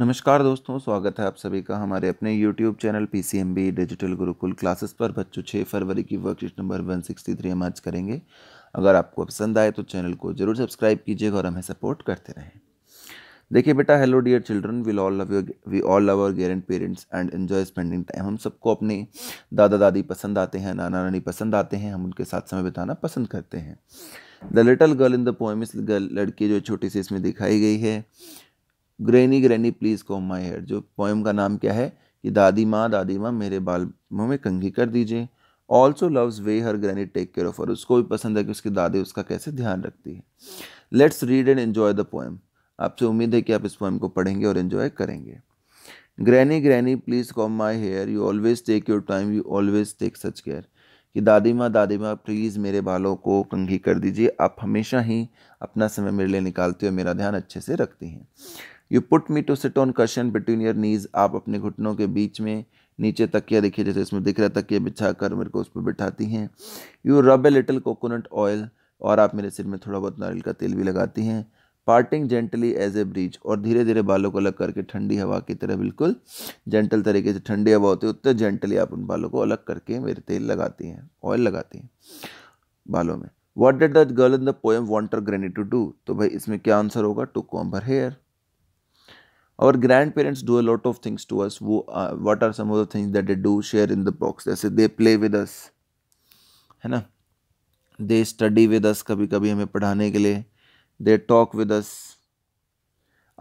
नमस्कार दोस्तों स्वागत है आप सभी का हमारे अपने YouTube channel P C M B digital Gurukul classes पर बच्चों छः फरवरी की worksheet number one sixty three हम आज करेंगे अगर आपको पसंद आए तो चैनल को जरूर सब्सक्राइब कीजिएगा और हमें सपोर्ट करते रहें देखिए बेटा hello dear children will all love your we all love our grandparents and enjoy spending time हम सबको अपने दादा दादी पसंद आते हैं नाना नानी पसंद आते हैं हम उनके साथ समय बिताना पसंद करते हैं the little girl in the poem इस लड़की जो छोटी सी इसमें दिखाई गई है granny granny please comb my head जो पोएम का नाम क्या है कि दादी माँ दादी माँ मेरे बाल मुँह में कंघी कर दीजिए ऑल्सो लव्स वे her granny take care of और उसको भी पसंद है कि उसकी दादी उसका कैसे ध्यान रखती है let's read and enjoy the poem आपसे उम्मीद है कि आप इस पोएम को पढ़ेंगे और इन्जॉय करेंगे granny granny please comb my hair you always take your time you always take such care कि दादी माँ दादी माँ प्लीज़ मेरे बालों को कंघी कर दीजिए आप हमेशा ही अपना समय मेरे लिए निकालते हो मेरा ध्यान अच्छे से रखती हैं you put me to sit on cushion between your knees आप अपने घुटनों के बीच में नीचे तकिया देखिए जैसे इसमें दिख रहा तकिया बिछा कर मेरे को उस पर बिठाती हैं you rub a little coconut oil और आप मेरे सिर में थोड़ा बहुत नारियल का तेल भी लगाती हैं parting gently as a bridge और धीरे धीरे बालों को अलग करके ठंडी हवा की तरह बिल्कुल जेंटल तरीके से ठंडी हवा होती है उतने जेंटली आप उन बालों को अलग करके मेरे तेल लगाती हैं ऑयल लगाती हैं बालों में what did the girl in the poem want her granny to do तो भाई इसमें क्या आंसर होगा to comb her hair our grandparents do a lot of things to us वो what are some of things that do share in the box जैसे they play with us है ना they study with us कभी कभी हमें पढ़ाने के लिए दे टॉक विद अस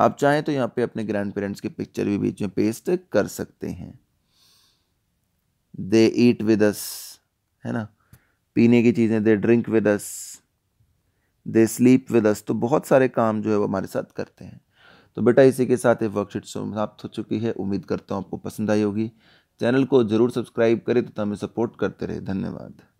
आप चाहें तो यहाँ पे अपने ग्रैंड पेरेंट्स के पिक्चर भी बीच में पेस्ट कर सकते हैं दे ईट विद अस है ना पीने की चीज़ें they drink with us they sleep with us तो बहुत सारे काम जो है वो हमारे साथ करते हैं तो बेटा इसी के साथ ये वर्कशीट समाप्त हो चुकी है उम्मीद करता हूँ आपको पसंद आई होगी चैनल को ज़रूर सब्सक्राइब करें तथा तो हमें सपोर्ट करते रहे धन्यवाद